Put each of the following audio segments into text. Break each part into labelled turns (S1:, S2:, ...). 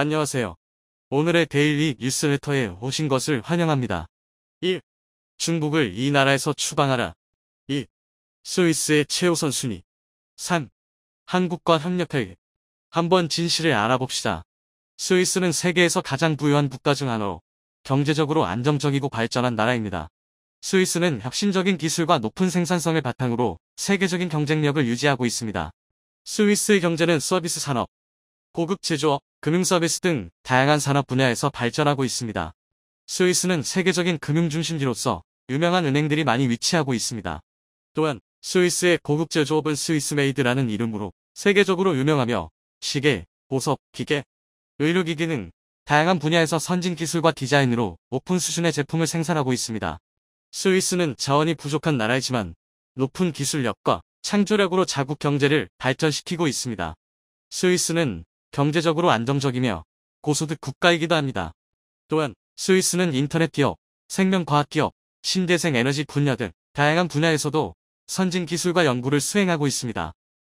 S1: 안녕하세요. 오늘의 데일리 뉴스레터에 오신 것을 환영합니다. 1. 중국을 이 나라에서 추방하라. 2. 스위스의 최우선 순위. 3. 한국과 협력해. 한번 진실을 알아봅시다. 스위스는 세계에서 가장 부유한 국가 중 하나로 경제적으로 안정적이고 발전한 나라입니다. 스위스는 혁신적인 기술과 높은 생산성을 바탕으로 세계적인 경쟁력을 유지하고 있습니다. 스위스의 경제는 서비스 산업, 고급 제조업, 금융서비스 등 다양한 산업 분야에서 발전하고 있습니다. 스위스는 세계적인 금융중심지로서 유명한 은행들이 많이 위치하고 있습니다. 또한 스위스의 고급 제조업은 스위스메이드라는 이름으로 세계적으로 유명하며 시계, 보석, 기계, 의료기기 등 다양한 분야에서 선진 기술과 디자인으로 오픈 수준의 제품을 생산하고 있습니다. 스위스는 자원이 부족한 나라이지만 높은 기술력과 창조력으로 자국 경제를 발전시키고 있습니다. 스위스는 경제적으로 안정적이며 고소득 국가이기도 합니다. 또한 스위스는 인터넷 기업, 생명과학 기업, 신재생 에너지 분야 등 다양한 분야에서도 선진 기술과 연구를 수행하고 있습니다.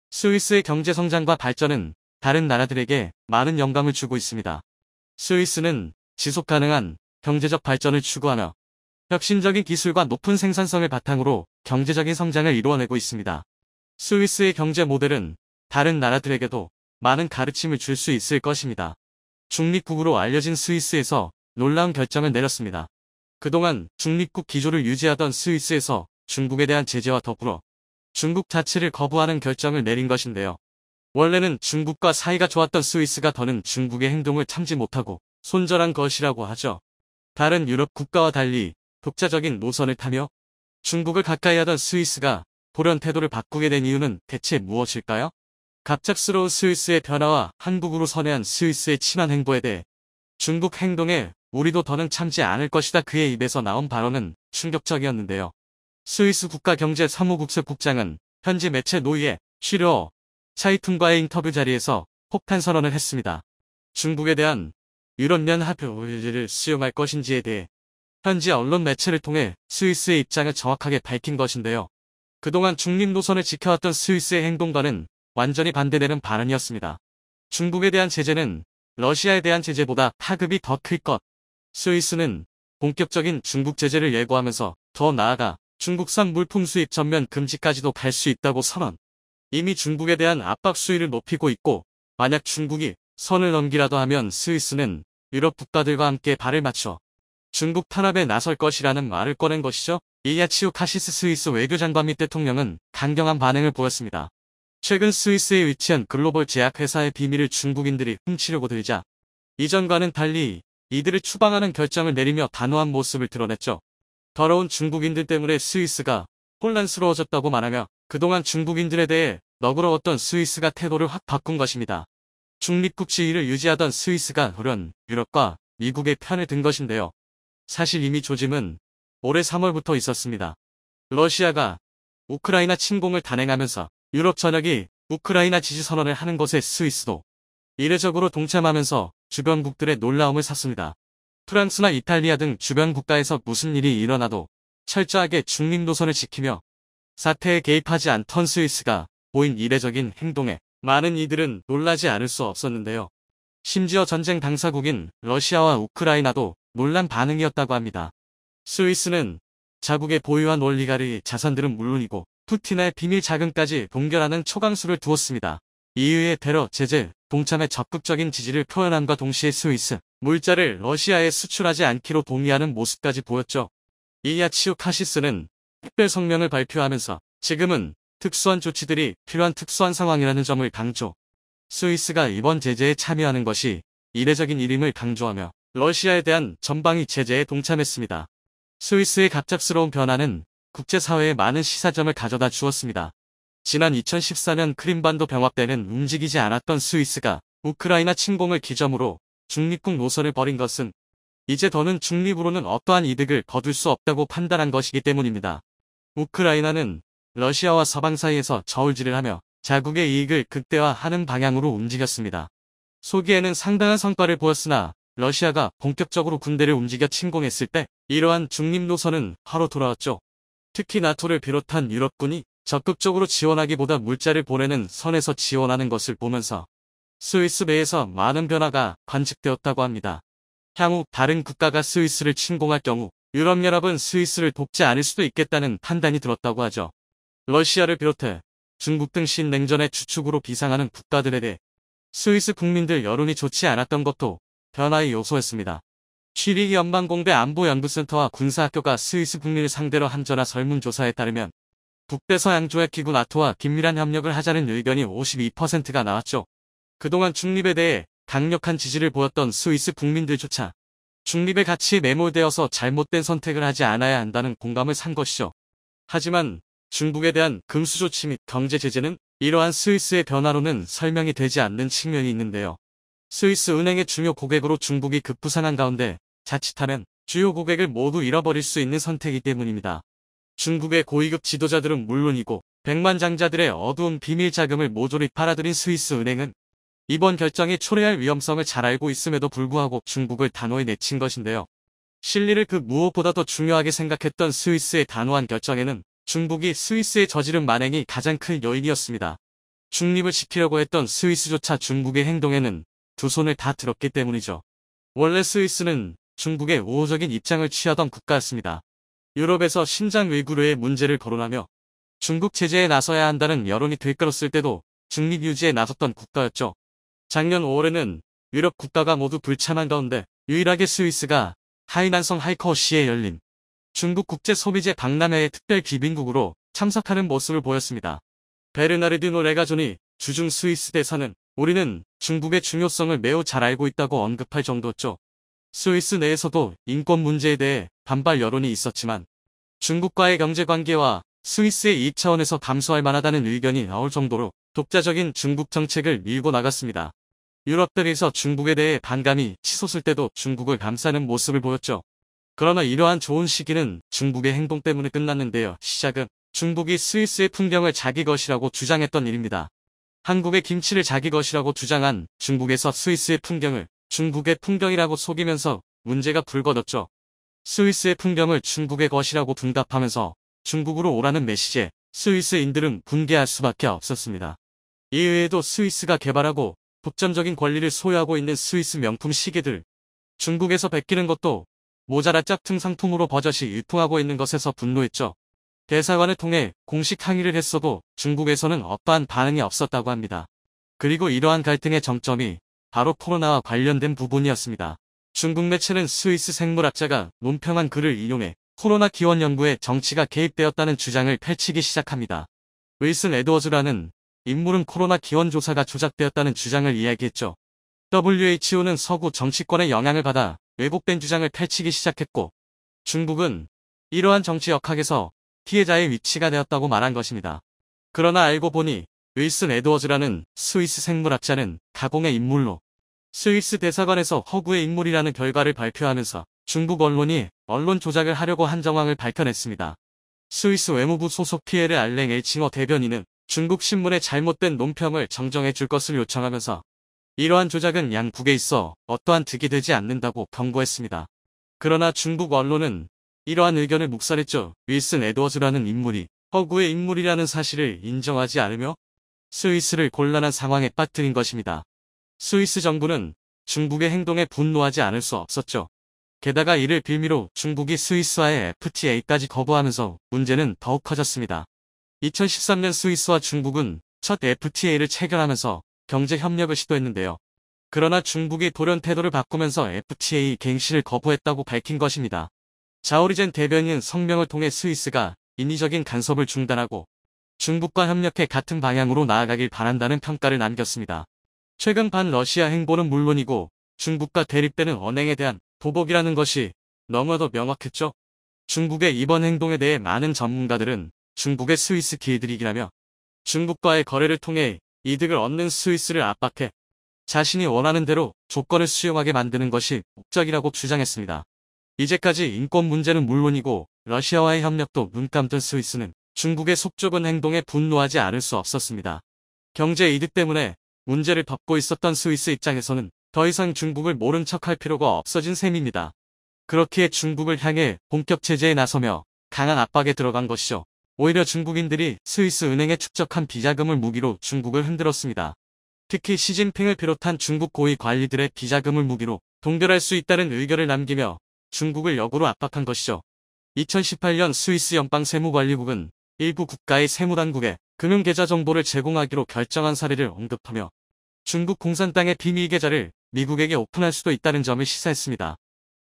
S1: 스위스의 경제 성장과 발전은 다른 나라들에게 많은 영감을 주고 있습니다. 스위스는 지속 가능한 경제적 발전을 추구하며 혁신적인 기술과 높은 생산성을 바탕으로 경제적인 성장을 이루어내고 있습니다. 스위스의 경제 모델은 다른 나라들에게도 많은 가르침을 줄 수 있을 것입니다. 중립국으로 알려진 스위스에서 놀라운 결정을 내렸습니다. 그동안 중립국 기조를 유지하던 스위스에서 중국에 대한 제재와 더불어 중국 자체를 거부하는 결정을 내린 것인데요. 원래는 중국과 사이가 좋았던 스위스가 더는 중국의 행동을 참지 못하고 손절한 것이라고 하죠. 다른 유럽 국가와 달리 독자적인 노선을 타며 중국을 가까이 하던 스위스가 돌연 태도를 바꾸게 된 이유는 대체 무엇일까요? 갑작스러운 스위스의 변화와 한국으로 선회한 스위스의 친한 행보에 대해 중국 행동에 우리도 더는 참지 않을 것이다 그의 입에서 나온 발언은 충격적이었는데요. 스위스 국가경제사무국세국장은 현지 매체 노이에 쉬려 차이툰과의 인터뷰 자리에서 폭탄 선언을 했습니다. 중국에 대한 유럽연 합의를 수용할 것인지에 대해 현지 언론 매체를 통해 스위스의 입장을 정확하게 밝힌 것인데요. 그동안 중립 노선을 지켜왔던 스위스의 행동과는 완전히 반대되는 발언이었습니다. 중국에 대한 제재는 러시아에 대한 제재보다 타급이 더 클 것. 스위스는 본격적인 중국 제재를 예고하면서 더 나아가 중국산 물품 수입 전면 금지까지도 갈 수 있다고 선언. 이미 중국에 대한 압박 수위를 높이고 있고 만약 중국이 선을 넘기라도 하면 스위스는 유럽 국가들과 함께 발을 맞춰 중국 탄압에 나설 것이라는 말을 꺼낸 것이죠. 이야치우 카시스 스위스 외교장관 및 대통령은 강경한 반응을 보였습니다. 최근 스위스에 위치한 글로벌 제약회사의 비밀을 중국인들이 훔치려고 들자 이전과는 달리 이들을 추방하는 결정을 내리며 단호한 모습을 드러냈죠. 더러운 중국인들 때문에 스위스가 혼란스러워졌다고 말하며 그동안 중국인들에 대해 너그러웠던 스위스가 태도를 확 바꾼 것입니다. 중립국 지위를 유지하던 스위스가 돌연 유럽과 미국의 편을 든 것인데요. 사실 이미 조짐은 올해 3월부터 있었습니다. 러시아가 우크라이나 침공을 단행하면서 유럽 전역이 우크라이나 지지 선언을 하는 것에 스위스도 이례적으로 동참하면서 주변국들의 놀라움을 샀습니다. 프랑스나 이탈리아 등 주변 국가에서 무슨 일이 일어나도 철저하게 중립노선을 지키며 사태에 개입하지 않던 스위스가 보인 이례적인 행동에 많은 이들은 놀라지 않을 수 없었는데요. 심지어 전쟁 당사국인 러시아와 우크라이나도 놀란 반응이었다고 합니다. 스위스는 자국의 보유한 올리가리 자산들은 물론이고 푸틴의 비밀 자금까지 동결하는 초강수를 두었습니다. 이후에 테러, 제재, 동참에 적극적인 지지를 표현함과 동시에 스위스, 물자를 러시아에 수출하지 않기로 동의하는 모습까지 보였죠. 이야치우 카시스는 특별 성명을 발표하면서 지금은 특수한 조치들이 필요한 특수한 상황이라는 점을 강조. 스위스가 이번 제재에 참여하는 것이 이례적인 일임을 강조하며 러시아에 대한 전방위 제재에 동참했습니다. 스위스의 갑작스러운 변화는 국제사회에 많은 시사점을 가져다 주었습니다. 지난 2014년 크림반도 병합 때는 움직이지 않았던 스위스가 우크라이나 침공을 기점으로 중립국 노선을 벌인 것은 이제 더는 중립으로는 어떠한 이득을 거둘 수 없다고 판단한 것이기 때문입니다. 우크라이나는 러시아와 서방 사이에서 저울질을 하며 자국의 이익을 극대화하는 방향으로 움직였습니다. 소기에는 상당한 성과를 보였으나 러시아가 본격적으로 군대를 움직여 침공했을 때 이러한 중립 노선은 화로 돌아왔죠. 특히 나토를 비롯한 유럽군이 적극적으로 지원하기보다 물자를 보내는 선에서 지원하는 것을 보면서 스위스 내에서 많은 변화가 관측되었다고 합니다. 향후 다른 국가가 스위스를 침공할 경우 유럽연합은 스위스를 돕지 않을 수도 있겠다는 판단이 들었다고 하죠. 러시아를 비롯해 중국 등 신냉전의 주축으로 비상하는 국가들에 대해 스위스 국민들 여론이 좋지 않았던 것도 변화의 요소였습니다. 취리 연방공대 안보연구센터와 군사학교가 스위스 국민을 상대로 한 전화 설문조사에 따르면 북대서양조의 기구 나토와 긴밀한 협력을 하자는 의견이 52%가 나왔죠. 그동안 중립에 대해 강력한 지지를 보였던 스위스 국민들조차 중립의 가치에 매몰되어서 잘못된 선택을 하지 않아야 한다는 공감을 산 것이죠. 하지만 중국에 대한 금수 조치 및 경제 제재는 이러한 스위스의 변화로는 설명이 되지 않는 측면이 있는데요. 스위스 은행의 중요 고객으로 중국이 급부상한 가운데 자칫하면 주요 고객을 모두 잃어버릴 수 있는 선택이기 때문입니다. 중국의 고위급 지도자들은 물론이고 백만장자들의 어두운 비밀 자금을 모조리 팔아들인 스위스 은행은 이번 결정이 초래할 위험성을 잘 알고 있음에도 불구하고 중국을 단호히 내친 것인데요. 실리를 그 무엇보다도 중요하게 생각했던 스위스의 단호한 결정에는 중국이 스위스에 저지른 만행이 가장 큰 요인이었습니다. 중립을 지키려고 했던 스위스조차 중국의 행동에는 두손을다 들었기 때문이죠. 원래 스위스는 중국의 우호적인 입장을 취하던 국가였습니다. 유럽에서 신장 위구르의 문제를 거론하며 중국 제재에 나서야 한다는 여론이 들끓었을 때도 중립 유지에 나섰던 국가였죠. 작년 5월에는 유럽 국가가 모두 불참한 가운데 유일하게 스위스가 하이난성 하이커시에 열린 중국 국제 소비재 박람회의 특별 기빈국으로 참석하는 모습을 보였습니다. 베르나르드 노레가존이 주중 스위스 대사는 우리는 중국의 중요성을 매우 잘 알고 있다고 언급할 정도였죠. 스위스 내에서도 인권 문제에 대해 반발 여론이 있었지만 중국과의 경제관계와 스위스의 이익 차원에서 감수할 만하다는 의견이 나올 정도로 독자적인 중국 정책을 밀고 나갔습니다. 유럽 들에서 중국에 대해 반감이 치솟을 때도 중국을 감싸는 모습을 보였죠. 그러나 이러한 좋은 시기는 중국의 행동 때문에 끝났는데요. 시작은 중국이 스위스의 풍경을 자기 것이라고 주장했던 일입니다. 한국의 김치를 자기 것이라고 주장한 중국에서 스위스의 풍경을 중국의 풍경이라고 속이면서 문제가 불거졌죠. 스위스의 풍경을 중국의 것이라고 둔갑하면서 중국으로 오라는 메시지에 스위스인들은 붕괴할 수밖에 없었습니다. 이외에도 스위스가 개발하고 독점적인 권리를 소유하고 있는 스위스 명품 시계들, 중국에서 베끼는 것도 모자라 짝퉁 상품으로 버젓이 유통하고 있는 것에서 분노했죠. 대사관을 통해 공식 항의를 했어도 중국에서는 어떠한 반응이 없었다고 합니다. 그리고 이러한 갈등의 정점이 바로 코로나와 관련된 부분이었습니다. 중국 매체는 스위스 생물학자가 논평한 글을 인용해 코로나 기원 연구에 정치가 개입되었다는 주장을 펼치기 시작합니다. 윌슨 에드워즈라는 인물은 코로나 기원 조사가 조작되었다는 주장을 이야기했죠. WHO는 서구 정치권의 영향을 받아 왜곡된 주장을 펼치기 시작했고 중국은 이러한 정치 역학에서 피해자의 위치가 되었다고 말한 것입니다. 그러나 알고 보니 윌슨 에드워즈라는 스위스 생물학자는 가공의 인물로 스위스 대사관에서 허구의 인물이라는 결과를 발표하면서 중국 언론이 언론 조작을 하려고 한 정황을 밝혀냈습니다. 스위스 외무부 소속 피해를 알랭 에이칭어 대변인은 중국 신문의 잘못된 논평을 정정해 줄 것을 요청하면서 이러한 조작은 양국에 있어 어떠한 득이 되지 않는다고 경고했습니다. 그러나 중국 언론은 이러한 의견을 묵살했죠. 윌슨 에드워즈라는 인물이 허구의 인물이라는 사실을 인정하지 않으며 스위스를 곤란한 상황에 빠뜨린 것입니다. 스위스 정부는 중국의 행동에 분노하지 않을 수 없었죠. 게다가 이를 빌미로 중국이 스위스와의 FTA까지 거부하면서 문제는 더욱 커졌습니다. 2013년 스위스와 중국은 첫 FTA를 체결하면서 경제 협력을 시도했는데요. 그러나 중국이 돌연 태도를 바꾸면서 FTA 갱신을 거부했다고 밝힌 것입니다. 자오리젠 대변인 성명을 통해 스위스가 인위적인 간섭을 중단하고 중국과 협력해 같은 방향으로 나아가길 바란다는 평가를 남겼습니다. 최근 반 러시아 행보는 물론이고 중국과 대립되는 언행에 대한 보복이라는 것이 너무나도 명확했죠. 중국의 이번 행동에 대해 많은 전문가들은 중국의 스위스 길들이기라며 중국과의 거래를 통해 이득을 얻는 스위스를 압박해 자신이 원하는 대로 조건을 수용하게 만드는 것이 목적이라고 주장했습니다. 이제까지 인권 문제는 물론이고 러시아와의 협력도 눈 감던 스위스는 중국의 속좁은 행동에 분노하지 않을 수 없었습니다. 경제 이득 때문에 문제를 덮고 있었던 스위스 입장에서는 더 이상 중국을 모른 척할 필요가 없어진 셈입니다. 그렇기에 중국을 향해 본격 제재에 나서며 강한 압박에 들어간 것이죠. 오히려 중국인들이 스위스 은행에 축적한 비자금을 무기로 중국을 흔들었습니다. 특히 시진핑을 비롯한 중국 고위 관리들의 비자금을 무기로 동결할 수 있다는 의결을 남기며 중국을 역으로 압박한 것이죠. 2018년 스위스 연방 세무관리국은 일부 국가의 세무당국에 금융계좌 정보를 제공하기로 결정한 사례를 언급하며 중국 공산 당의 비밀 계좌를 미국에게 오픈할 수도 있다는 점을 시사했습니다.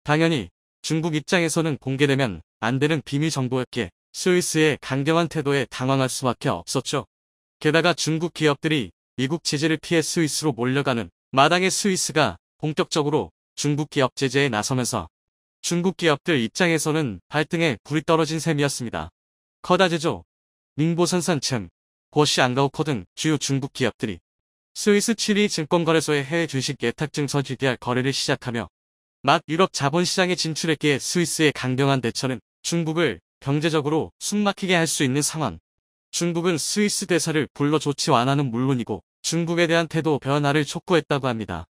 S1: 당연히 중국 입장에서는 공개되면 안 되는 비밀 정보였기에 스위스의 강경한 태도에 당황할 수밖에 없었죠. 게다가 중국 기업들이 미국 제재를 피해 스위스로 몰려가는 마당의 스위스가 본격적으로 중국 기업 제재에 나서면서 중국 기업들 입장에서는 발등에 불이 떨어진 셈이었습니다. 커다제조, 닝보선산층, 고시 안가오커 등 주요 중국 기업들이 스위스 7위 증권거래소의 해외 주식 예탁증서 GDR 거래를 시작하며 막 유럽 자본시장에 진출했기에 스위스의 강경한 대처는 중국을 경제적으로 숨막히게 할 수 있는 상황. 중국은 스위스 대사를 불러 조치 완화는 물론이고 중국에 대한 태도 변화를 촉구했다고 합니다.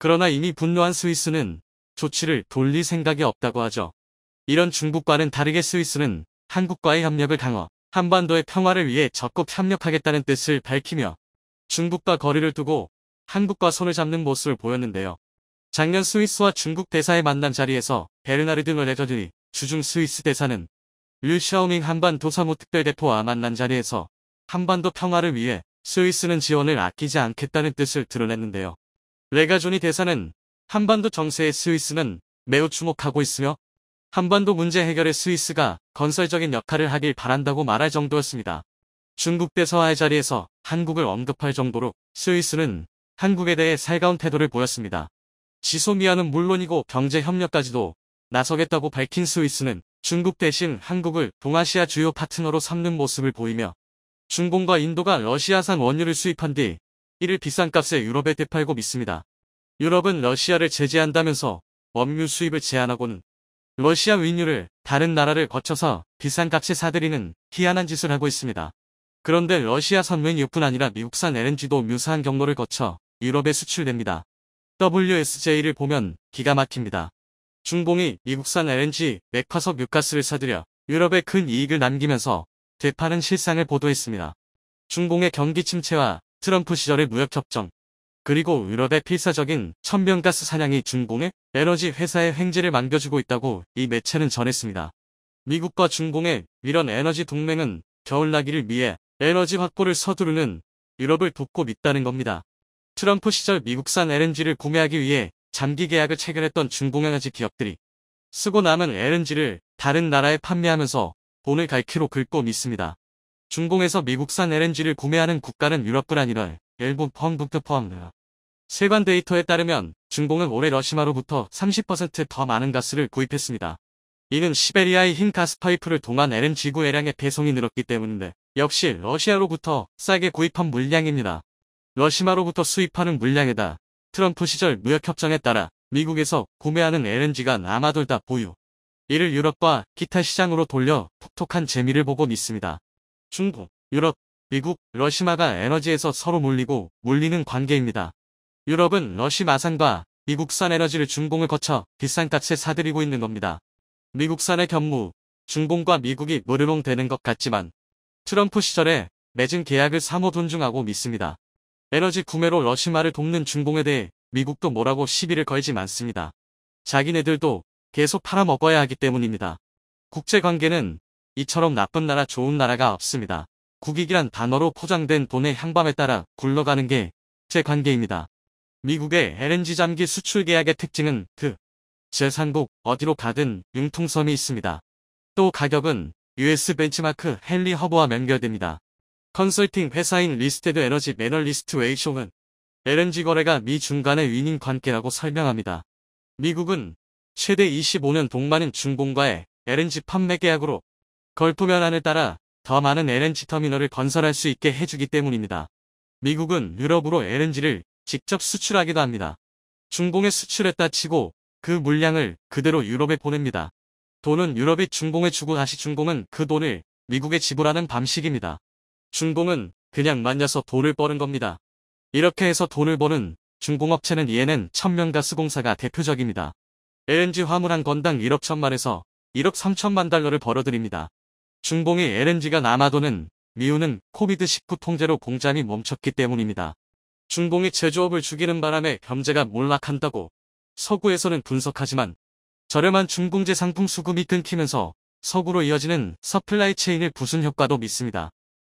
S1: 그러나 이미 분노한 스위스는 조치를 돌릴 생각이 없다고 하죠. 이런 중국과는 다르게 스위스는 한국과의 협력을 강화, 한반도의 평화를 위해 적극 협력하겠다는 뜻을 밝히며 중국과 거리를 두고 한국과 손을 잡는 모습을 보였는데요. 작년 스위스와 중국 대사의 만남 자리에서 베르나르 등을 레더드니 주중 스위스 대사는 류샤오밍 한반도 사무특별대표와 만난 자리에서 한반도 평화를 위해 스위스는 지원을 아끼지 않겠다는 뜻을 드러냈는데요. 레가존이 대사는 한반도 정세에 스위스는 매우 주목하고 있으며 한반도 문제 해결에 스위스가 건설적인 역할을 하길 바란다고 말할 정도였습니다. 중국 대서와의 자리에서 한국을 언급할 정도로 스위스는 한국에 대해 살가운 태도를 보였습니다. 지소미아는 물론이고 경제 협력까지도 나서겠다고 밝힌 스위스는 중국 대신 한국을 동아시아 주요 파트너로 삼는 모습을 보이며 중공과 인도가 러시아산 원유를 수입한 뒤 이를 비싼 값에 유럽에 되팔고 믿습니다. 유럽은 러시아를 제재한다면서 원유 수입을 제한하고는 러시아 윈유를 다른 나라를 거쳐서 비싼 값에 사들이는 희한한 짓을 하고 있습니다. 그런데 러시아선 윈유뿐 아니라 미국산 LNG도 묘사한 경로를 거쳐 유럽에 수출됩니다. WSJ를 보면 기가 막힙니다. 중봉이 미국산 LNG 맥화석 유가스를 사들여 유럽에 큰 이익을 남기면서 되파는 실상을 보도했습니다. 중봉의 경기 침체와 트럼프 시절의 무역 협정, 그리고 유럽의 필사적인 천연가스 사냥이 중공의 에너지 회사의 횡재를 만겨주고 있다고 이 매체는 전했습니다. 미국과 중공의 이런 에너지 동맹은 겨울나기를 위해 에너지 확보를 서두르는 유럽을 돕고 있다는 겁니다. 트럼프 시절 미국산 LNG를 구매하기 위해 장기 계약을 체결했던 중공에너지 기업들이 쓰고 남은 LNG를 다른 나라에 판매하면서 돈을 갈키로 긁고 믿습니다. 중공에서 미국산 LNG를 구매하는 국가는 유럽뿐 아니라 일본 펌북트 펌. 세관 데이터에 따르면 중공은 올해 러시마로부터 30%더 많은 가스를 구입했습니다. 이는 시베리아의 흰 가스 파이프를 통한 LNG구 해량의 배송이 늘었기 때문인데 역시 러시아로부터 싸게 구입한 물량입니다. 러시마로부터 수입하는 물량에다 트럼프 시절 무역협정에 따라 미국에서 구매하는 LNG가 남아돌다 보유. 이를 유럽과 기타 시장으로 돌려 톡톡한 재미를 보고 믿습니다 중국, 유럽, 미국, 러시마가 에너지에서 서로 몰리고 몰리는 관계입니다. 유럽은 러시마산과 미국산 에너지를 중공을 거쳐 비싼 값에 사들이고 있는 겁니다. 미국산의 견무, 중공과 미국이 노르롱 되는 것 같지만 트럼프 시절에 맺은 계약을 사모 존중하고 믿습니다. 에너지 구매로 러시마를 돕는 중공에 대해 미국도 뭐라고 시비를 걸지 않습니다. 자기네들도 계속 팔아먹어야 하기 때문입니다. 국제관계는 이처럼 나쁜 나라 좋은 나라가 없습니다. 국익이란 단어로 포장된 돈의 향방에 따라 굴러가는 게 제 관계입니다. 미국의 LNG 잠기 수출 계약의 특징은 그 재산국 어디로 가든 융통성이 있습니다. 또 가격은 US 벤치마크 헨리 허브와 연결됩니다. 컨설팅 회사인 리스테드 에너지 매널리스트 웨이숑은 LNG 거래가 미 중간의 위닝 관계라고 설명합니다. 미국은 최대 25년 동반인 중공과의 LNG 판매 계약으로 걸프면안을 따라 더 많은 LNG 터미널을 건설할 수 있게 해주기 때문입니다. 미국은 유럽으로 LNG를 직접 수출하기도 합니다. 중공에 수출했다 치고 그 물량을 그대로 유럽에 보냅니다. 돈은 유럽이 중공에 주고 다시 중공은 그 돈을 미국에 지불하는 방식입니다. 중공은 그냥 만나서 돈을 버는 겁니다. 이렇게 해서 돈을 버는 중공업체는 이에는 천명가스공사가 대표적입니다. LNG 화물 한 건당 1억 천만에서 1억 3천만 달러를 벌어들입니다. 중봉의 LNG가 남아도는 미우는 코비드19 통제로 공장이 멈췄기 때문입니다. 중봉이 제조업을 죽이는 바람에 경제가 몰락한다고 서구에서는 분석하지만 저렴한 중봉제 상품 수급이 끊기면서 서구로 이어지는 서플라이 체인의 부순 효과도 믿습니다.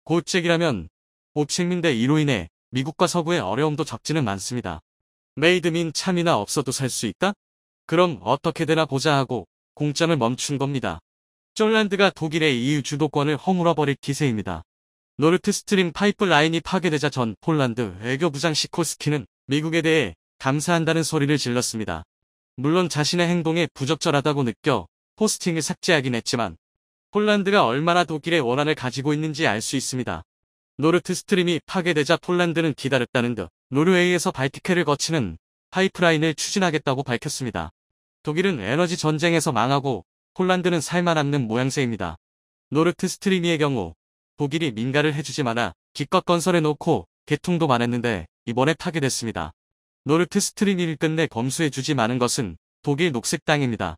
S1: 고책이라면옵책민대 이로 인해 미국과 서구의 어려움도 적지는 많습니다. 메이드민 참이나 없어도 살 수 있다? 그럼 어떻게 되나 보자 하고 공장을 멈춘 겁니다. 폴란드가 독일의 EU 주도권을 허물어버릴 기세입니다. 노르트스트림 파이프 라인이 파괴되자 전 폴란드 외교부장 시코스키는 미국에 대해 감사한다는 소리를 질렀습니다. 물론 자신의 행동에 부적절하다고 느껴 포스팅을 삭제하긴 했지만 폴란드가 얼마나 독일의 원한을 가지고 있는지 알 수 있습니다. 노르트스트림이 파괴되자 폴란드는 기다렸다는 듯 노르웨이에서 발티케를 거치는 파이프라인을 추진하겠다고 밝혔습니다. 독일은 에너지 전쟁에서 망하고 폴란드는 살만않는 모양새입니다. 노르트 스트리미의 경우 독일이 민가를 해주지만 아 기껏 건설해놓고 개통도 많았는데 이번에 파괴됐습니다. 노르트 스트리미를 끝내 검수해주지 많은 것은 독일 녹색 당입니다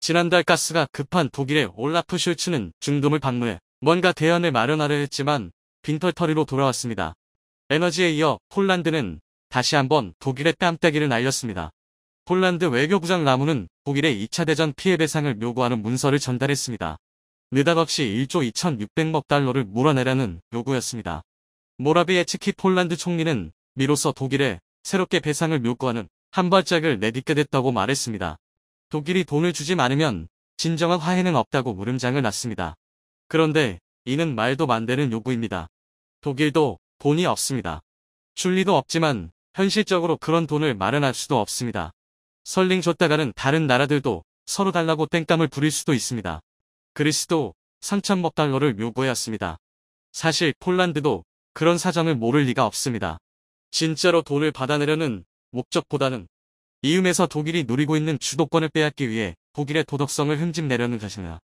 S1: 지난달 가스가 급한 독일의 올라프 슐츠는 중동을 방문해 뭔가 대안을 마련하려 했지만 빈털터리로 돌아왔습니다. 에너지에 이어 폴란드는 다시 한번 독일의 뺨때기를 날렸습니다. 폴란드 외교부장 라무는 독일의 2차 대전 피해배상을 요구하는 문서를 전달했습니다. 느닷없이 1조 2600억 달러를 물어내라는 요구였습니다. 모라비에츠키 폴란드 총리는 미로서 독일에 새롭게 배상을 요구하는 한 발짝을 내딛게 됐다고 말했습니다. 독일이 돈을 주지 않으면 진정한 화해는 없다고 물음장을 놨습니다. 그런데 이는 말도 만드는 요구입니다. 독일도 돈이 없습니다. 출리도 없지만 현실적으로 그런 돈을 마련할 수도 없습니다. 설링 줬다가는 다른 나라들도 서로 달라고 땡감을 부릴 수도 있습니다. 그리스도 3천억 달러를 요구해왔습니다. 사실 폴란드도 그런 사정을 모를 리가 없습니다. 진짜로 돈을 받아내려는 목적보다는 이음에서 독일이 누리고 있는 주도권을 빼앗기 위해 독일의 도덕성을 흠집내려는 것입니다.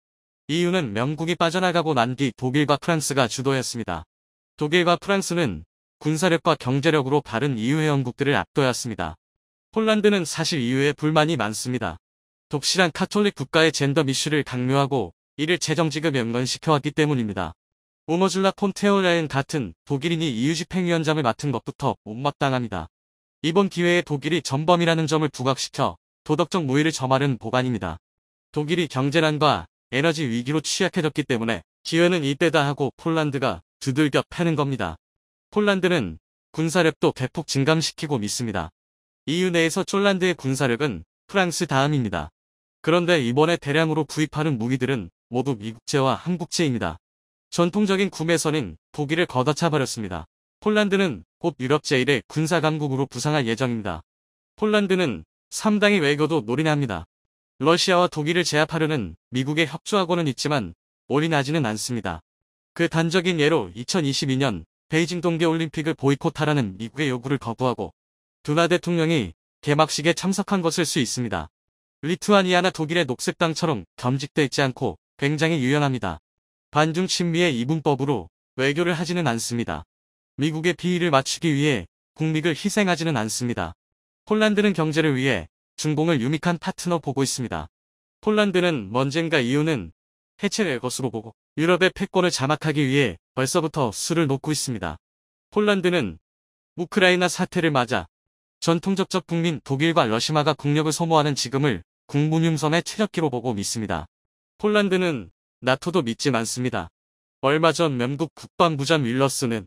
S1: 이유는 명국이 빠져나가고 난 뒤 독일과 프랑스가 주도했습니다. 독일과 프랑스는 군사력과 경제력으로 다른 이 u 회원국들을 압도했습니다. 폴란드는 사실 이유에 불만이 많습니다. 독실한 카톨릭 국가의 젠더 미슈를 강요하고 이를 재정지급 연관시켜왔기 때문입니다. 오머줄라폰테올라인 같은 독일인이 EU 집행위원장을 맡은 것부터 못마땅합니다. 이번 기회에 독일이 전범이라는 점을 부각시켜 도덕적 무위를 저하는 보관입니다. 독일이 경제난과 에너지 위기로 취약해졌기 때문에 기회는 이때다 하고 폴란드가 두들겨 패는 겁니다. 폴란드는 군사력도 대폭 증감시키고 믿습니다. EU 내에서 쫄란드의 군사력은 프랑스 다음입니다. 그런데 이번에 대량으로 구입하는 무기들은 모두 미국제와 한국제입니다. 전통적인 구매선인 독일을 걷어차버렸습니다. 폴란드는 곧 유럽 제1의 군사강국으로 부상할 예정입니다. 폴란드는 3당의 외교도 노린합니다. 러시아와 독일을 제압하려는 미국의 협조하고는 있지만 올인하지는 않습니다. 그 단적인 예로 2022년 베이징 동계올림픽을 보이콧하라는 미국의 요구를 거부하고 두나 대통령이 개막식에 참석한 것을 수 있습니다. 리투아니아나 독일의 녹색당처럼 겸직돼 있지 않고 굉장히 유연합니다. 반중 친미의 이분법으로 외교를 하지는 않습니다. 미국의 비위를 맞추기 위해 국립을 희생하지는 않습니다. 폴란드는 경제를 위해 중공을 유익한 파트너 보고 있습니다. 폴란드는 언젠가 이유는 해체될 것으로 보고 유럽의 패권을 자막하기 위해 벌써부터 수를 놓고 있습니다. 폴란드는 우크라이나 사태를 맞아 전통적적 국민 독일과 러시마가 국력을 소모하는 지금을 국무뮴섬의 체력기로 보고 믿습니다. 폴란드는 나토도 믿지 않습니다. 얼마 전명국 국방부장 윌러스는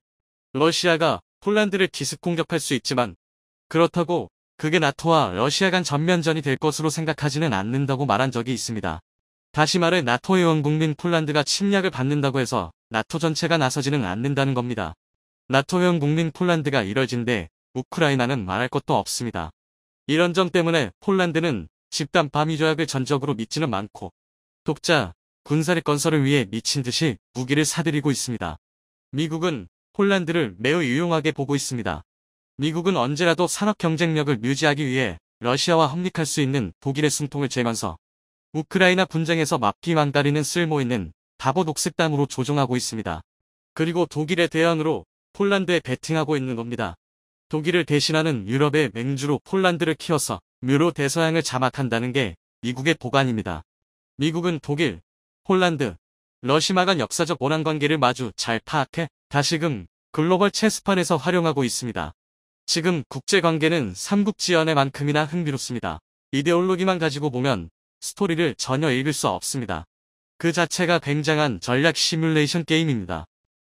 S1: 러시아가 폴란드를 기습 공격할 수 있지만 그렇다고 그게 나토와 러시아 간 전면전이 될 것으로 생각하지는 않는다고 말한 적이 있습니다. 다시 말해 나토 회원국민 폴란드가 침략을 받는다고 해서 나토 전체가 나서지는 않는다는 겁니다. 나토 회원국민 폴란드가 이뤄진데 우크라이나는 말할 것도 없습니다. 이런 점 때문에 폴란드는 집단 밤위 조약을 전적으로 믿지는 않고 독자, 군사력 건설을 위해 미친 듯이 무기를 사들이고 있습니다. 미국은 폴란드를 매우 유용하게 보고 있습니다. 미국은 언제라도 산업 경쟁력을 유지하기 위해 러시아와 협력할 수 있는 독일의 숨통을 재면서 우크라이나 분쟁에서 마피망 가리는 쓸모있는 바보 녹색당으로 조종하고 있습니다. 그리고 독일의 대안으로 폴란드에 베팅하고 있는 겁니다. 독일을 대신하는 유럽의 맹주로 폴란드를 키워서 뮤로 대서양을 자막한다는 게 미국의 보관입니다. 미국은 독일, 폴란드, 러시아 간 역사적 원한관계를 마주 잘 파악해 다시금 글로벌 체스판에서 활용하고 있습니다. 지금 국제관계는 삼국지연의만큼이나 흥미롭습니다. 이데올로기만 가지고 보면 스토리를 전혀 읽을 수 없습니다. 그 자체가 굉장한 전략 시뮬레이션 게임입니다.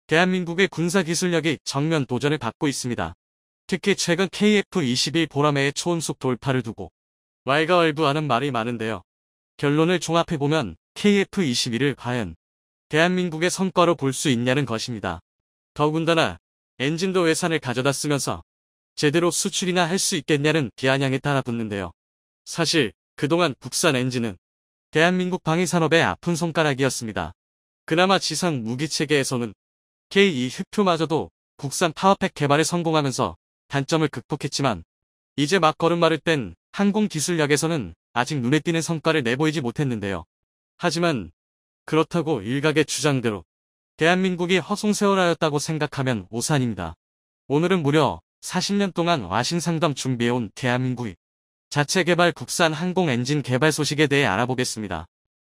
S1: 대한민국의 군사기술력이 정면 도전을 받고 있습니다. 특히 최근 KF-22 보라매의 초음속 돌파를 두고 왈가왈부하는 말이 많은데요. 결론을 종합해보면 KF-22를 과연 대한민국의 성과로 볼 수 있냐는 것입니다. 더군다나 엔진도 외산을 가져다 쓰면서 제대로 수출이나 할 수 있겠냐는 비아냥에 따라붙는데요. 사실 그동안 국산 엔진은 대한민국 방위산업의 아픈 손가락이었습니다. 그나마 지상 무기체계에서는 K2 흑표마저도 국산 파워팩 개발에 성공하면서 단점을 극복했지만 이제 막 걸음마를 뺀 항공기술약에서는 아직 눈에 띄는 성과를 내보이지 못했는데요. 하지만 그렇다고 일각의 주장대로 대한민국이 허송세월하였다고 생각하면 오산입니다. 오늘은 무려 40년 동안 와신상담 준비해온 대한민국이 자체 개발 국산 항공 엔진 개발 소식에 대해 알아보겠습니다.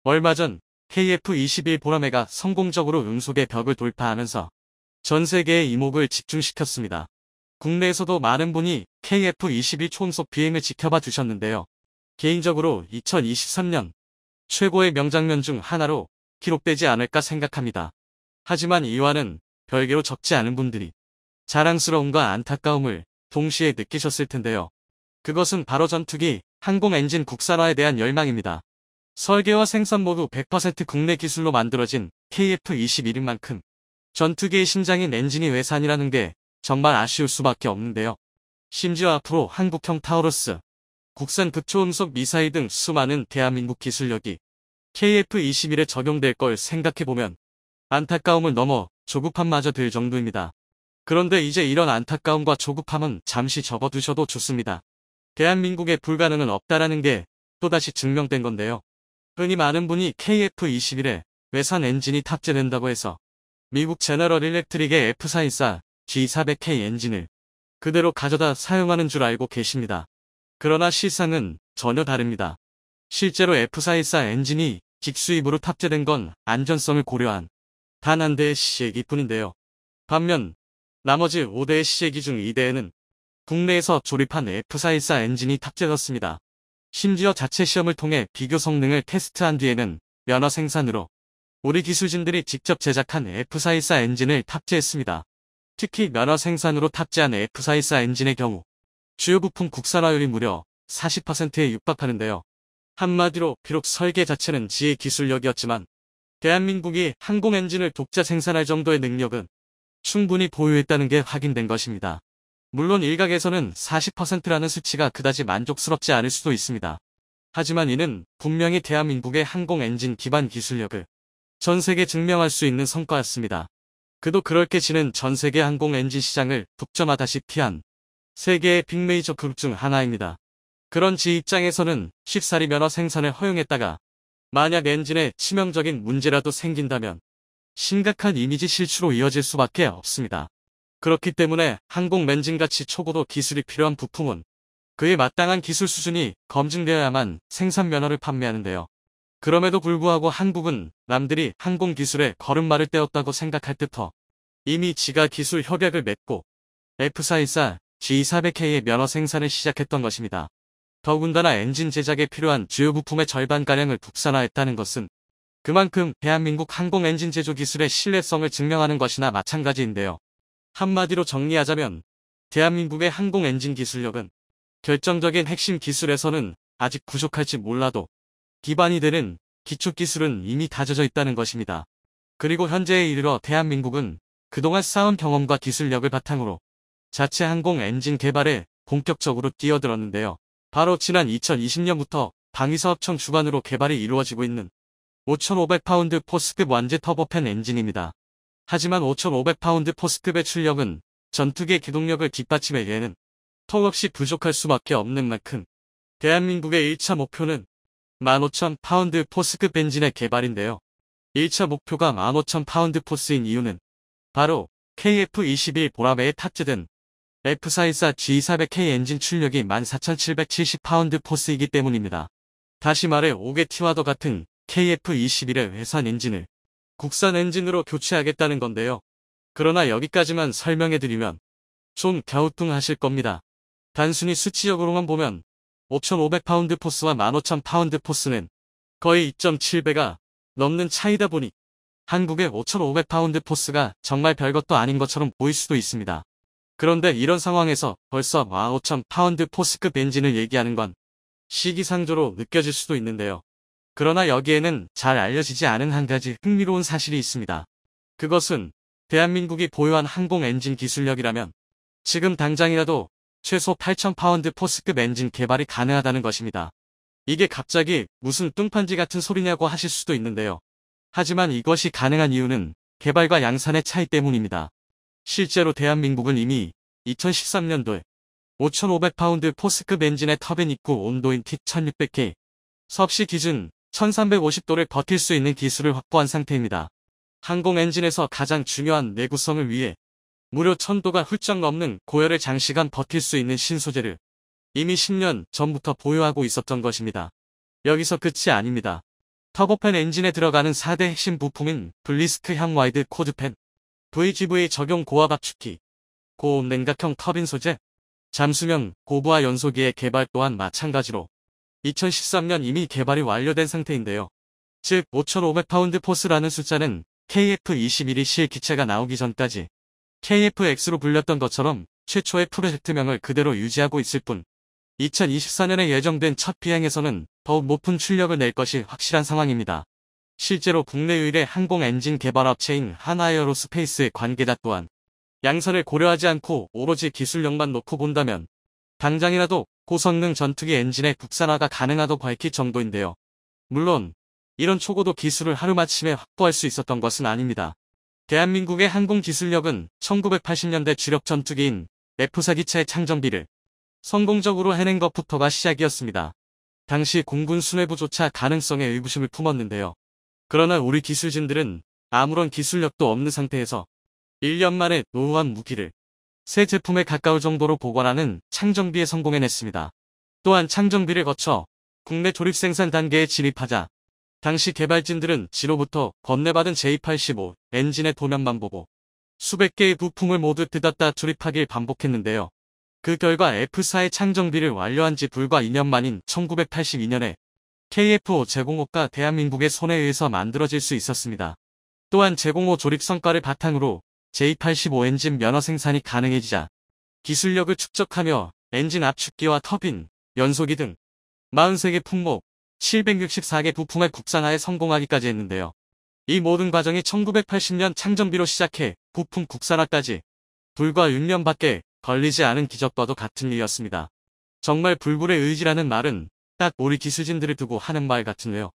S1: 얼마 전 KF-21 보라매가 성공적으로 음속의 벽을 돌파하면서 전 세계의 이목을 집중시켰습니다. 국내에서도 많은 분이 KF-22 초속 비행을 지켜봐 주셨는데요. 개인적으로 2023년 최고의 명장면 중 하나로 기록되지 않을까 생각합니다. 하지만 이와는 별개로 적지 않은 분들이 자랑스러움과 안타까움을 동시에 느끼셨을 텐데요. 그것은 바로 전투기 항공 엔진 국산화에 대한 열망입니다. 설계와 생산 모두 100% 국내 기술로 만들어진 KF-21인 만큼 전투기의 심장인 엔진이 외산이라는 게 정말 아쉬울 수밖에 없는데요. 심지어 앞으로 한국형 타우러스, 국산 극초음속 미사일 등 수많은 대한민국 기술력이 KF-21에 적용될 걸 생각해보면 안타까움을 넘어 조급함마저 들 정도입니다. 그런데 이제 이런 안타까움과 조급함은 잠시 접어두셔도 좋습니다. 대한민국의 불가능은 없다라는 게 또다시 증명된 건데요. 흔히 많은 분이 KF-21에 외산 엔진이 탑재된다고 해서 미국 제너럴 일렉트릭의 F414 G400K 엔진을 그대로 가져다 사용하는 줄 알고 계십니다. 그러나 실상은 전혀 다릅니다. 실제로 F414 엔진이 직수입으로 탑재된 건 안전성을 고려한 단 한 대의 시제기 뿐인데요. 반면 나머지 5대의 시제기 중 2대에는 국내에서 조립한 F414 엔진이 탑재되었습니다 심지어 자체 시험을 통해 비교 성능을 테스트한 뒤에는 면허 생산으로 우리 기술진들이 직접 제작한 F414 엔진을 탑재했습니다. 특히 면허 생산으로 탑재한 F414 엔진의 경우 주요 부품 국산화율이 무려 40%에 육박하는데요. 한마디로 비록 설계 자체는 지의 기술력이었지만 대한민국이 항공 엔진을 독자 생산할 정도의 능력은 충분히 보유했다는 게 확인된 것입니다. 물론 일각에서는 40%라는 수치가 그다지 만족스럽지 않을 수도 있습니다. 하지만 이는 분명히 대한민국의 항공 엔진 기반 기술력을 전 세계 증명할 수 있는 성과였습니다. 그도 그렇게지는전 세계 항공 엔진 시장을 북점하다시 피한 세계의 빅메이저 그룹 중 하나입니다. 그런 지 입장에서는 쉽사리 면허 생산을 허용했다가 만약 엔진에 치명적인 문제라도 생긴다면 심각한 이미지 실추로 이어질 수밖에 없습니다. 그렇기 때문에 항공 엔진같이 초고도 기술이 필요한 부품은 그에 마땅한 기술 수준이 검증되어야만 생산 면허를 판매하는데요. 그럼에도 불구하고 한국은 남들이 항공기술에 걸음마를 떼었다고 생각할 듯허. 이미 지가 기술 협약을 맺고 F414, G400K의 면허 생산을 시작했던 것입니다. 더군다나 엔진 제작에 필요한 주요 부품의 절반가량을 국산화했다는 것은 그만큼 대한민국 항공 엔진 제조 기술의 신뢰성을 증명하는 것이나 마찬가지인데요. 한마디로 정리하자면 대한민국의 항공 엔진 기술력은 결정적인 핵심 기술에서는 아직 부족할지 몰라도 기반이 되는 기초기술은 이미 다져져 있다는 것입니다. 그리고 현재에 이르러 대한민국은 그동안 쌓은 경험과 기술력을 바탕으로 자체 항공 엔진 개발에 본격적으로 뛰어들었는데요. 바로 지난 2020년부터 방위사업청 주관으로 개발이 이루어지고 있는 5,500파운드 포스급 완제 터보팬 엔진입니다. 하지만 5,500파운드 포스급의 출력은 전투기의 기동력을 뒷받침하기에는 턱없이 부족할 수밖에 없는 만큼 대한민국의 1차 목표는 15,000파운드 포스급 엔진의 개발인데요. 1차 목표가 15,000파운드 포스인 이유는 바로 KF-21 보라매에 탑재된 F414 g 4 0 0 k 엔진 출력이 14,770파운드 포스이기 때문입니다. 다시 말해 오게티와도 같은 KF-21의 회산 엔진을 국산 엔진으로 교체하겠다는 건데요. 그러나 여기까지만 설명해드리면 좀 갸우뚱하실 겁니다. 단순히 수치적으로만 보면 5,500파운드 포스와 15,000파운드 포스는 거의 2.7배가 넘는 차이다 보니 한국의 5,500파운드 포스가 정말 별것도 아닌 것처럼 보일 수도 있습니다. 그런데 이런 상황에서 벌써 15,000파운드 포스급 엔진을 얘기하는 건 시기상조로 느껴질 수도 있는데요. 그러나 여기에는 잘 알려지지 않은 한 가지 흥미로운 사실이 있습니다. 그것은 대한민국이 보유한 항공 엔진 기술력이라면 지금 당장이라도 최소 8,000파운드 포스급 엔진 개발이 가능하다는 것입니다. 이게 갑자기 무슨 뚱판지 같은 소리냐고 하실 수도 있는데요. 하지만 이것이 가능한 이유는 개발과 양산의 차이 때문입니다. 실제로 대한민국은 이미 2013년도에 5,500파운드 포스급 엔진의 터빈 입구 온도인 T1600K 섭씨 기준 1350도를 버틸 수 있는 기술을 확보한 상태입니다. 항공 엔진에서 가장 중요한 내구성을 위해 무려 천도가 훌쩍 넘는 고열을 장시간 버틸 수 있는 신소재를 이미 10년 전부터 보유하고 있었던 것입니다. 여기서 끝이 아닙니다. 터보팬 엔진에 들어가는 4대 핵심 부품인 블리스크 향 와이드 코드팬, VGV 적용 고압 압축기, 고온 냉각형 터빈 소재, 잠수명 고부하 연소기의 개발 또한 마찬가지로 2013년 이미 개발이 완료된 상태인데요. 즉 5,500파운드 포스라는 숫자는 KF-21이 실 기체가 나오기 전까지 KFX로 불렸던 것처럼 최초의 프로젝트명을 그대로 유지하고 있을 뿐 2024년에 예정된 첫 비행에서는 더욱 높은 출력을 낼 것이 확실한 상황입니다. 실제로 국내 유일의 항공 엔진 개발 업체인 한아에어로스페이스의 관계자 또한 양산을 고려하지 않고 오로지 기술력만 놓고 본다면 당장이라도 고성능 전투기 엔진의 국산화가 가능하다고 밝힐 정도인데요. 물론 이런 초고도 기술을 하루마침에 확보할 수 있었던 것은 아닙니다. 대한민국의 항공기술력은 1980년대 주력 전투기인 F4기체의 창정비를 성공적으로 해낸 것부터가 시작이었습니다. 당시 공군 수뇌부조차 가능성에 의구심을 품었는데요. 그러나 우리 기술진들은 아무런 기술력도 없는 상태에서 1년 만에 노후한 무기를 새 제품에 가까울 정도로 보관하는 창정비에 성공해냈습니다. 또한 창정비를 거쳐 국내 조립 생산 단계에 진입하자 당시 개발진들은 지로부터 건네받은 J85 엔진의 도면만 보고 수백 개의 부품을 모두 뜯었다 조립하길 반복했는데요. 그 결과 F4의 창정비를 완료한 지 불과 2년 만인 1982년에 KF5 제공호가 대한민국의 손에 의해서 만들어질 수 있었습니다. 또한 제공호 조립 성과를 바탕으로 J85 엔진 면허 생산이 가능해지자 기술력을 축적하며 엔진 압축기와 터빈, 연소기 등 43개 품목, 764개 부품을 국산화에 성공하기까지 했는데요. 이 모든 과정이 1980년 창정비로 시작해 부품 국산화까지 불과 6년밖에 걸리지 않은 기적과도 같은 일이었습니다. 정말 불굴의 의지라는 말은 딱 우리 기술진들을 두고 하는 말 같은데요.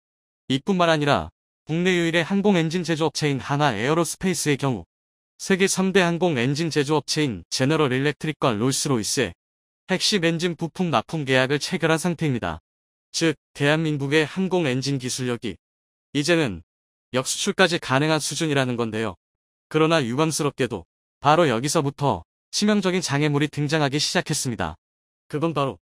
S1: 이뿐만 아니라 국내 유일의 항공 엔진 제조업체인 하나 에어로스페이스의 경우 세계 3대 항공 엔진 제조업체인 제너럴 일렉트릭과 롤스로이스의 핵심 엔진 부품 납품 계약을 체결한 상태입니다. 즉 대한민국의 항공 엔진 기술력이 이제는 역수출까지 가능한 수준이라는 건데요. 그러나 유감스럽게도 바로 여기서부터 치명적인 장애물이 등장하기 시작했습니다. 그건 바로